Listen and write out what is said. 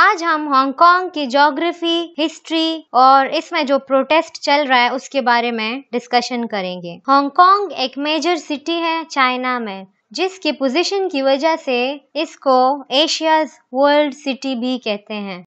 आज हम हांगकांग की जोग्राफी हिस्ट्री और इसमें जो प्रोटेस्ट चल रहा है उसके बारे में डिस्कशन करेंगे हांगकांग एक मेजर सिटी है चाइना में जिसकी पोजीशन की वजह से इसको एशियाज वर्ल्ड सिटी भी कहते हैं